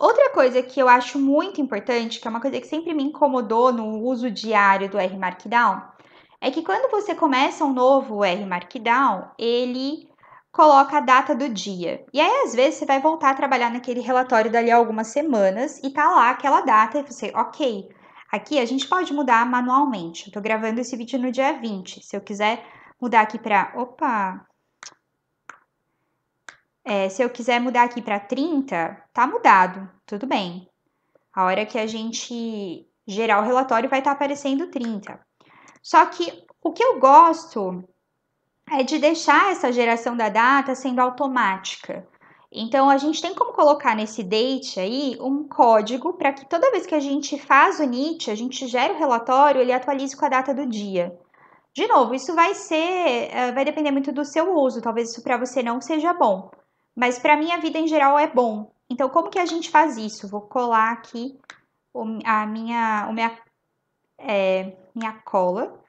Outra coisa que eu acho muito importante, que é uma coisa que sempre me incomodou no uso diário do R Markdown, é que quando você começa um novo R Markdown, ele coloca a data do dia. E aí, às vezes, você vai voltar a trabalhar naquele relatório dali a algumas semanas e tá lá aquela data e você, ok, aqui a gente pode mudar manualmente. Eu tô gravando esse vídeo no dia 20. Se eu quiser mudar aqui para, opa, é, se eu quiser mudar aqui para 30, tá mudado, tudo bem. A hora que a gente gerar o relatório vai estar tá aparecendo 30. Só que o que eu gosto é de deixar essa geração da data sendo automática. Então, a gente tem como colocar nesse date aí um código para que toda vez que a gente faz o NIT, a gente gera o relatório, ele atualize com a data do dia. De novo, isso vai ser, eh, vai depender muito do seu uso, talvez isso para você não seja bom. Mas para mim a vida em geral é bom. Então como que a gente faz isso? Vou colar aqui a minha, minha, é, minha cola.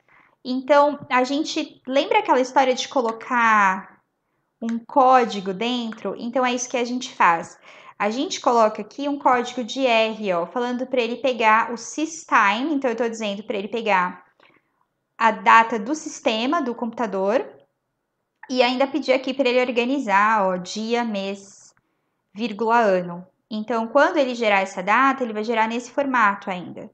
Então a gente lembra aquela história de colocar um código dentro? Então é isso que a gente faz. A gente coloca aqui um código de R, ó, falando para ele pegar o system. Então eu estou dizendo para ele pegar a data do sistema do computador e ainda pedi aqui para ele organizar, ó, dia, mês, vírgula, ano. Então, quando ele gerar essa data, ele vai gerar nesse formato ainda.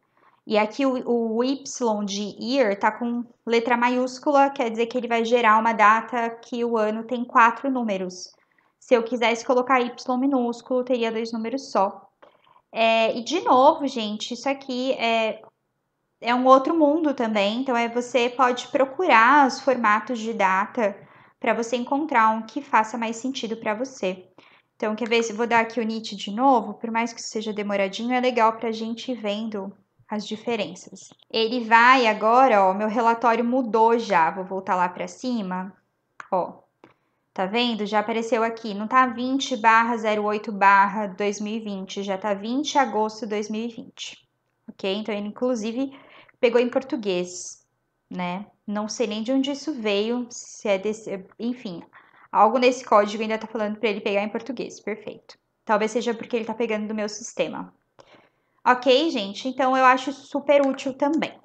E aqui o, o Y de year tá com letra maiúscula, quer dizer que ele vai gerar uma data que o ano tem quatro números. Se eu quisesse colocar Y minúsculo, teria dois números só. É, e de novo, gente, isso aqui é, é um outro mundo também. Então, é, você pode procurar os formatos de data para você encontrar um que faça mais sentido para você. Então, quer ver se vou dar aqui o NIT de novo? Por mais que seja demoradinho, é legal para a gente ir vendo as diferenças. Ele vai agora, ó, meu relatório mudou já. Vou voltar lá para cima, ó. Tá vendo? Já apareceu aqui, não tá 20 barra 08 barra 2020, já tá 20 de agosto de 2020, ok? Então, ele, inclusive, pegou em português, né? Não sei nem de onde isso veio, se é desse, enfim, algo nesse código ainda está falando para ele pegar em português, perfeito. Talvez seja porque ele está pegando do meu sistema. Ok, gente? Então eu acho super útil também.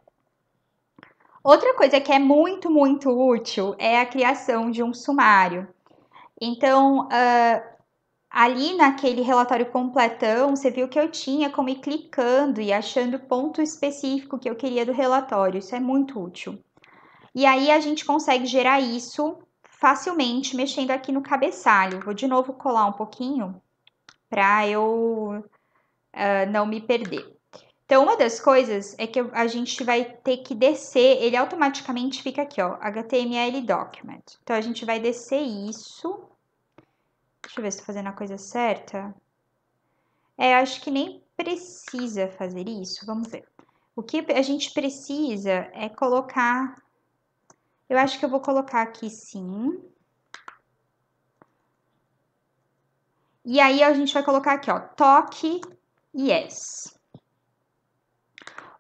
Outra coisa que é muito, muito útil é a criação de um sumário. Então, uh, ali naquele relatório completão, você viu que eu tinha como ir clicando e achando ponto específico que eu queria do relatório. Isso é muito útil. E aí a gente consegue gerar isso facilmente mexendo aqui no cabeçalho. Vou de novo colar um pouquinho para eu uh, não me perder. Então, uma das coisas é que a gente vai ter que descer, ele automaticamente fica aqui, ó, HTML document. Então, a gente vai descer isso. Deixa eu ver se estou fazendo a coisa certa. É, acho que nem precisa fazer isso, vamos ver. O que a gente precisa é colocar eu acho que eu vou colocar aqui sim. E aí, a gente vai colocar aqui, ó, toque yes.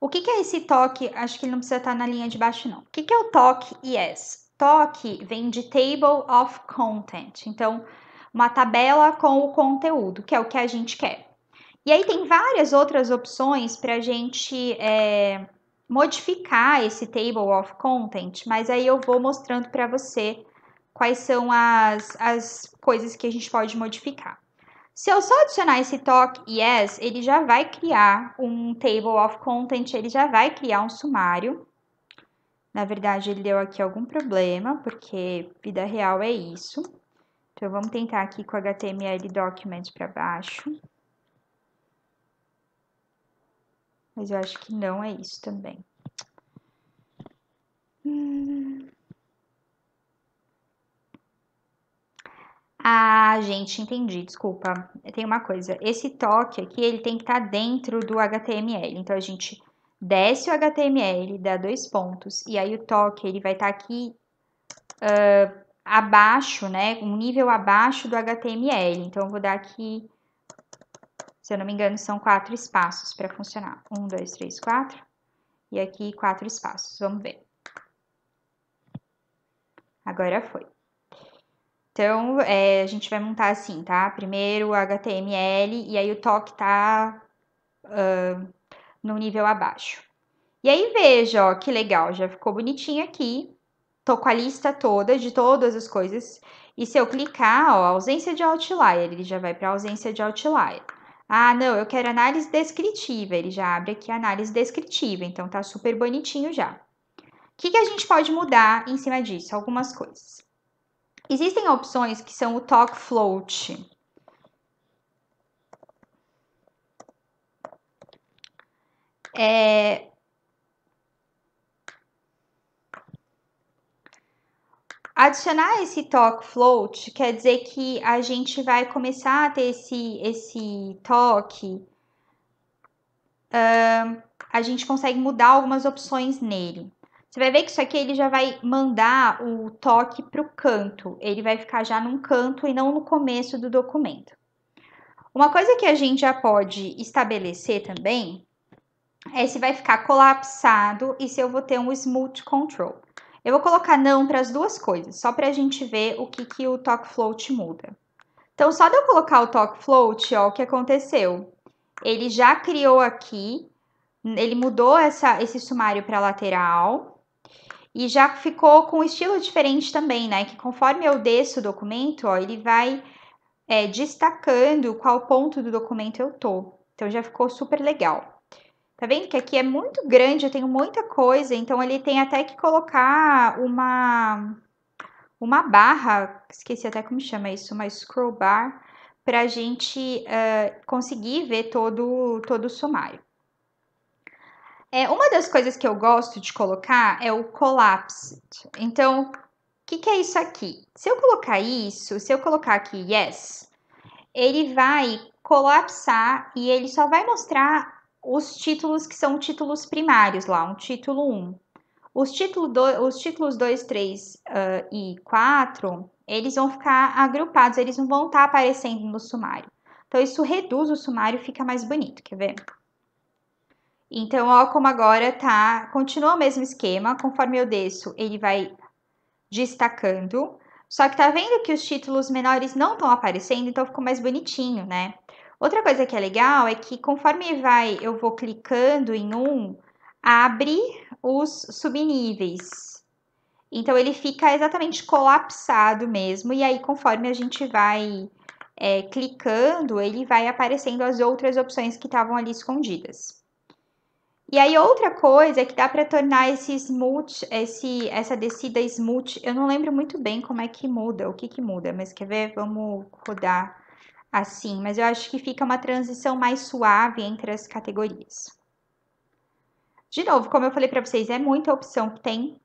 O que, que é esse toque? Acho que ele não precisa estar na linha de baixo, não. O que, que é o toque yes? Toque vem de table of content. Então, uma tabela com o conteúdo, que é o que a gente quer. E aí tem várias outras opções para a gente é, modificar esse table of content, mas aí eu vou mostrando para você quais são as, as coisas que a gente pode modificar. Se eu só adicionar esse talk yes, ele já vai criar um table of content, ele já vai criar um sumário. Na verdade, ele deu aqui algum problema, porque vida real é isso. Então, vamos tentar aqui com HTML document para baixo. Mas eu acho que não é isso também. Hum. Ah, gente, entendi, desculpa. Tem uma coisa, esse toque aqui, ele tem que estar tá dentro do HTML. Então, a gente desce o HTML, dá dois pontos, e aí o toque, ele vai estar tá aqui uh, abaixo, né? Um nível abaixo do HTML. Então, eu vou dar aqui se eu não me engano, são quatro espaços para funcionar. Um, dois, três, quatro. E aqui quatro espaços. Vamos ver. Agora foi. Então, é, a gente vai montar assim, tá? Primeiro o HTML e aí o TOC tá uh, no nível abaixo. E aí veja, ó, que legal, já ficou bonitinho aqui. Tô com a lista toda de todas as coisas. E se eu clicar, ó, ausência de outlier, ele já vai para ausência de outlier. Ah, não, eu quero análise descritiva. Ele já abre aqui análise descritiva, então tá super bonitinho já. O que, que a gente pode mudar em cima disso? Algumas coisas. Existem opções que são o talk float. É, Adicionar esse talk float quer dizer que a gente vai começar a ter esse, esse talk. Uh, a gente consegue mudar algumas opções nele. Você vai ver que isso aqui ele já vai mandar o toque para o canto. Ele vai ficar já num canto e não no começo do documento. Uma coisa que a gente já pode estabelecer também é se vai ficar colapsado e se eu vou ter um smooth control. Eu vou colocar não para as duas coisas, só para a gente ver o que, que o talk float muda. Então, só de eu colocar o talk float, ó, o que aconteceu? Ele já criou aqui, ele mudou essa, esse sumário para lateral e já ficou com um estilo diferente também, né? Que conforme eu desço o documento, ó, ele vai é, destacando qual ponto do documento eu tô. Então, já ficou super legal. Tá vendo que aqui é muito grande, eu tenho muita coisa, então ele tem até que colocar uma uma barra, esqueci até como chama isso, uma scroll bar, para a gente uh, conseguir ver todo, todo o sumário. É, uma das coisas que eu gosto de colocar é o collapse. Então, o que, que é isso aqui? Se eu colocar isso, se eu colocar aqui yes, ele vai colapsar e ele só vai mostrar os títulos que são títulos primários lá, um título 1. Os, título do, os títulos 2, 3 uh, e 4, eles vão ficar agrupados, eles não vão estar tá aparecendo no sumário. Então, isso reduz o sumário e fica mais bonito, quer ver? Então, ó como agora tá, continua o mesmo esquema, conforme eu desço, ele vai destacando. Só que tá vendo que os títulos menores não estão aparecendo, então ficou mais bonitinho, né? Outra coisa que é legal é que conforme vai, eu vou clicando em um, abre os subníveis. Então ele fica exatamente colapsado mesmo, e aí conforme a gente vai é, clicando, ele vai aparecendo as outras opções que estavam ali escondidas. E aí outra coisa é que dá para tornar esse smooth, esse, essa descida smooth, eu não lembro muito bem como é que muda, o que que muda, mas quer ver? Vamos rodar assim, mas eu acho que fica uma transição mais suave entre as categorias. De novo, como eu falei para vocês, é muita opção que tem.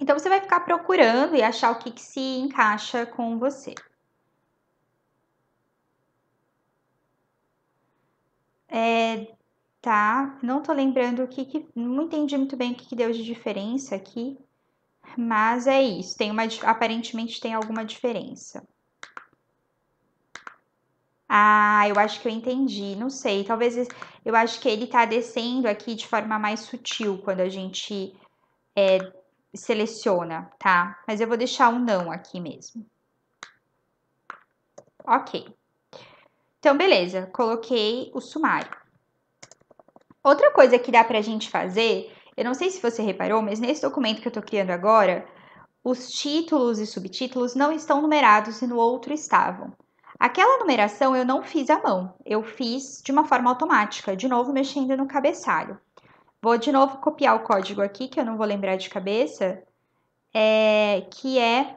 Então você vai ficar procurando e achar o que, que se encaixa com você. É, tá, não tô lembrando o que, que Não entendi muito bem o que, que deu de diferença aqui. Mas é isso, tem uma, aparentemente tem alguma diferença. Ah, eu acho que eu entendi, não sei. Talvez eu acho que ele tá descendo aqui de forma mais sutil quando a gente é, seleciona, tá? Mas eu vou deixar um não aqui mesmo. Ok. Então, beleza, coloquei o sumário. Outra coisa que dá pra gente fazer, eu não sei se você reparou, mas nesse documento que eu tô criando agora, os títulos e subtítulos não estão numerados e no outro estavam. Aquela numeração eu não fiz à mão, eu fiz de uma forma automática, de novo mexendo no cabeçalho. Vou de novo copiar o código aqui, que eu não vou lembrar de cabeça, é, que é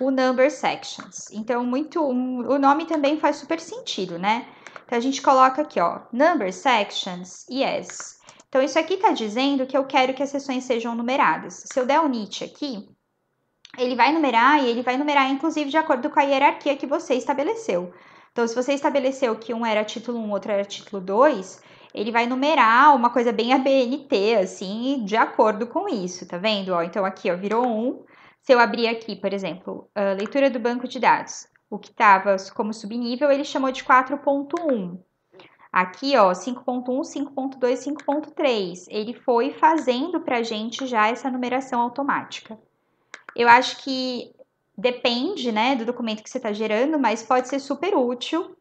o number sections. Então, muito um, o nome também faz super sentido, né? Então, a gente coloca aqui, ó, number sections, yes. Então, isso aqui está dizendo que eu quero que as sessões sejam numeradas. Se eu der o um NIT aqui, ele vai numerar e ele vai numerar, inclusive, de acordo com a hierarquia que você estabeleceu. Então, se você estabeleceu que um era título 1, outro era título 2, ele vai numerar uma coisa bem ABNT, assim, de acordo com isso, tá vendo? Ó, então, aqui, ó, virou 1. Se eu abrir aqui, por exemplo, leitura do banco de dados, o que estava como subnível, ele chamou de 4.1. Aqui, ó, 5.1, 5.2, 5.3. Ele foi fazendo para gente já essa numeração automática. Eu acho que depende, né, do documento que você está gerando, mas pode ser super útil.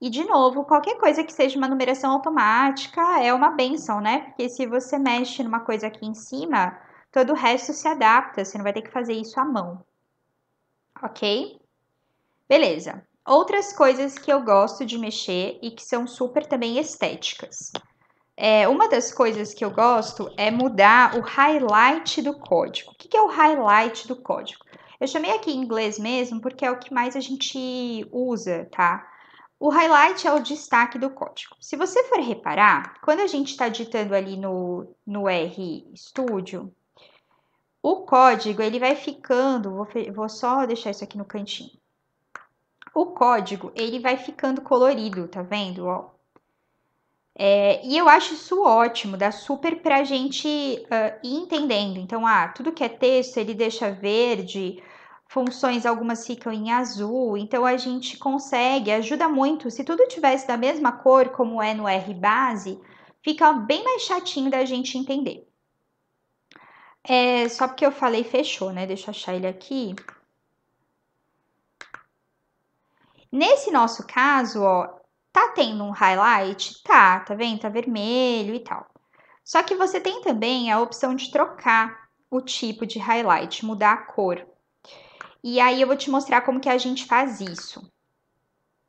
E, de novo, qualquer coisa que seja uma numeração automática é uma benção, né? Porque se você mexe numa coisa aqui em cima, todo o resto se adapta, você não vai ter que fazer isso à mão. Ok? Beleza. Outras coisas que eu gosto de mexer e que são super também estéticas. É, uma das coisas que eu gosto é mudar o highlight do código. O que, que é o highlight do código? Eu chamei aqui em inglês mesmo porque é o que mais a gente usa, tá? O highlight é o destaque do código. Se você for reparar, quando a gente está digitando ali no, no R Studio, o código ele vai ficando. Vou, vou só deixar isso aqui no cantinho. O código ele vai ficando colorido, tá vendo? Ó, é, e eu acho isso ótimo, dá super pra gente uh, ir entendendo. Então, ah, tudo que é texto ele deixa verde, funções algumas ficam em azul, então a gente consegue, ajuda muito. Se tudo tivesse da mesma cor como é no R base, fica bem mais chatinho da gente entender. É, só porque eu falei fechou, né? Deixa eu achar ele aqui. Nesse nosso caso, ó, Tá tendo um highlight? Tá, tá vendo? Tá vermelho e tal. Só que você tem também a opção de trocar o tipo de highlight, mudar a cor. E aí eu vou te mostrar como que a gente faz isso.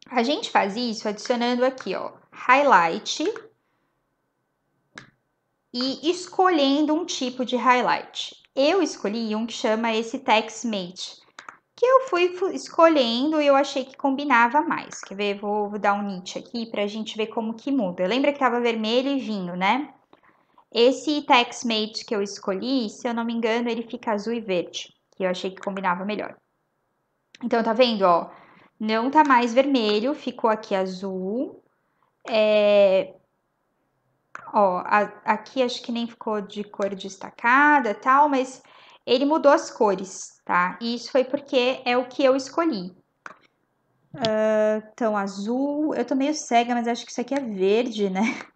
A gente faz isso adicionando aqui, ó, highlight e escolhendo um tipo de highlight. Eu escolhi um que chama esse TextMate que eu fui escolhendo e eu achei que combinava mais. Quer ver? Vou, vou dar um nit aqui pra gente ver como que muda. Lembra que tava vermelho e vinho, né? Esse Tex que eu escolhi, se eu não me engano, ele fica azul e verde, que eu achei que combinava melhor. Então, tá vendo, ó? Não tá mais vermelho, ficou aqui azul. É... Ó, a, aqui acho que nem ficou de cor destacada tal, mas ele mudou as cores, tá? E isso foi porque é o que eu escolhi. Uh, então, azul, eu tô meio cega, mas acho que isso aqui é verde, né?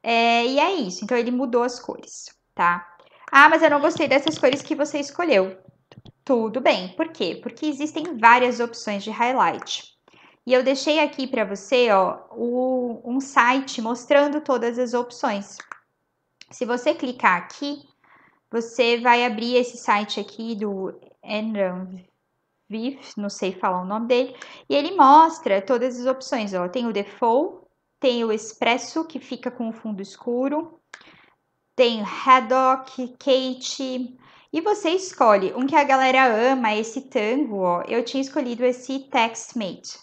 É, e é isso, então ele mudou as cores, tá? Ah, mas eu não gostei dessas cores que você escolheu. Tudo bem, por quê? Porque existem várias opções de highlight. E eu deixei aqui para você, ó, o, um site mostrando todas as opções. Se você clicar aqui, você vai abrir esse site aqui do Enron Vif, não sei falar o nome dele, e ele mostra todas as opções. Ó. Tem o Default, tem o Expresso, que fica com o fundo escuro, tem Haddock, Kate, e você escolhe um que a galera ama, esse tango, ó. Eu tinha escolhido esse TextMate,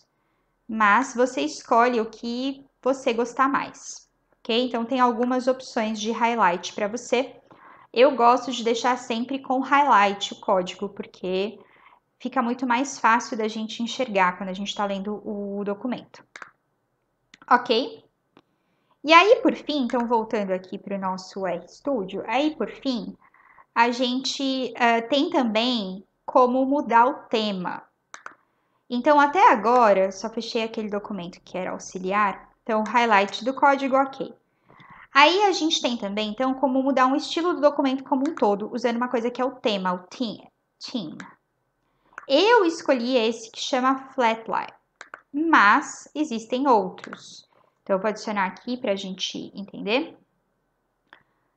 mas você escolhe o que você gostar mais, ok? Então tem algumas opções de highlight para você. Eu gosto de deixar sempre com highlight o código, porque fica muito mais fácil da gente enxergar quando a gente está lendo o documento. Ok? E aí, por fim, então voltando aqui para o nosso RStudio, aí por fim, a gente uh, tem também como mudar o tema. Então, até agora, só fechei aquele documento que era auxiliar, então highlight do código, ok. Aí a gente tem também, então, como mudar um estilo do documento como um todo, usando uma coisa que é o tema, o team. Eu escolhi esse que chama Flatline, mas existem outros. Então, eu vou adicionar aqui para a gente entender.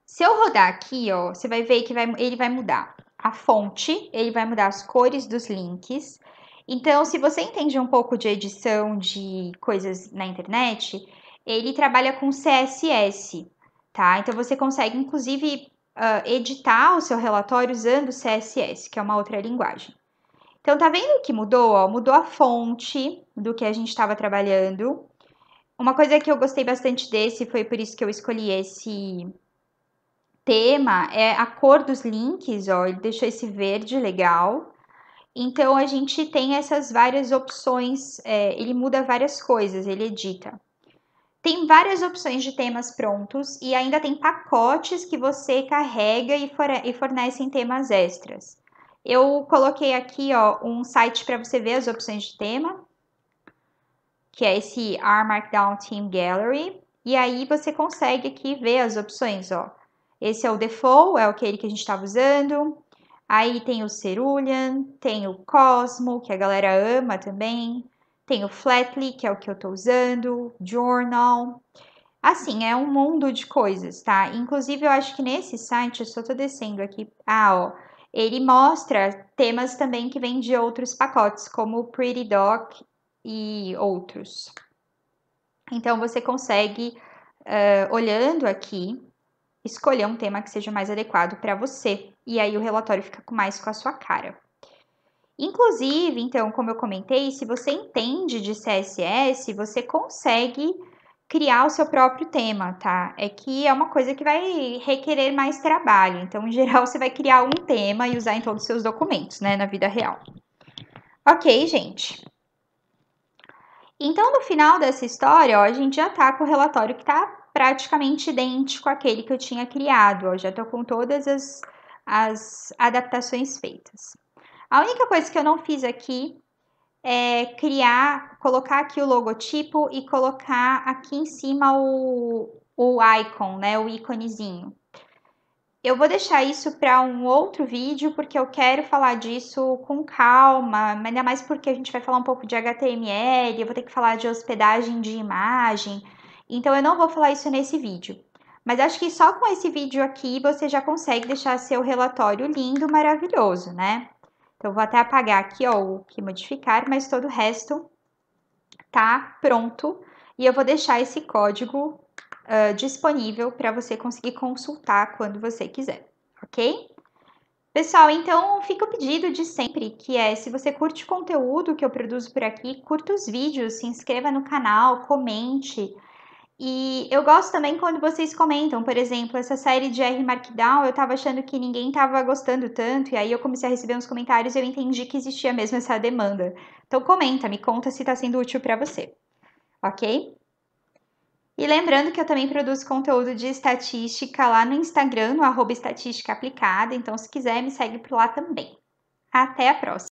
Se eu rodar aqui, ó, você vai ver que vai, ele vai mudar a fonte, ele vai mudar as cores dos links. Então, se você entende um pouco de edição de coisas na internet, ele trabalha com CSS, tá? Então você consegue, inclusive, uh, editar o seu relatório usando CSS, que é uma outra linguagem. Então tá vendo que mudou? Ó? Mudou a fonte do que a gente estava trabalhando. Uma coisa que eu gostei bastante desse, foi por isso que eu escolhi esse tema, é a cor dos links, ó, ele deixou esse verde legal. Então a gente tem essas várias opções, é, ele muda várias coisas, ele edita. Tem várias opções de temas prontos e ainda tem pacotes que você carrega e, e fornecem temas extras. Eu coloquei aqui ó, um site para você ver as opções de tema, que é esse R Markdown Team Gallery. E aí você consegue aqui ver as opções, ó. Esse é o default, é aquele que a gente estava usando. Aí tem o Cerulean, tem o Cosmo, que a galera ama também. Tem o Flatly, que é o que eu estou usando, Journal. Assim, é um mundo de coisas, tá? Inclusive, eu acho que nesse site, eu só tô descendo aqui. Ah, ó. Ele mostra temas também que vêm de outros pacotes, como o Pretty Doc e outros. Então, você consegue, uh, olhando aqui, escolher um tema que seja mais adequado para você. E aí, o relatório fica mais com a sua cara. Inclusive, então, como eu comentei, se você entende de CSS, você consegue criar o seu próprio tema, tá? É que é uma coisa que vai requerer mais trabalho. Então, em geral, você vai criar um tema e usar em todos os seus documentos, né, na vida real. Ok, gente. Então, no final dessa história, ó, a gente já tá com o relatório que tá praticamente idêntico àquele que eu tinha criado. Ó, já tô com todas as, as adaptações feitas. A única coisa que eu não fiz aqui é criar, colocar aqui o logotipo e colocar aqui em cima o, o icon, né, o íconezinho. Eu vou deixar isso para um outro vídeo, porque eu quero falar disso com calma, ainda mais porque a gente vai falar um pouco de HTML, eu vou ter que falar de hospedagem de imagem, então eu não vou falar isso nesse vídeo. Mas acho que só com esse vídeo aqui você já consegue deixar seu relatório lindo, maravilhoso, né? Então, vou até apagar aqui ó, o que modificar, mas todo o resto tá pronto. E eu vou deixar esse código uh, disponível para você conseguir consultar quando você quiser, ok? Pessoal, então fica o pedido de sempre, que é se você curte o conteúdo que eu produzo por aqui, curta os vídeos, se inscreva no canal, comente, e eu gosto também quando vocês comentam, por exemplo, essa série de R Markdown, eu tava achando que ninguém tava gostando tanto, e aí eu comecei a receber uns comentários e eu entendi que existia mesmo essa demanda. Então comenta, me conta se tá sendo útil para você. OK? E lembrando que eu também produzo conteúdo de estatística lá no Instagram, no arroba estatística aplicada, então se quiser me segue por lá também. Até a próxima!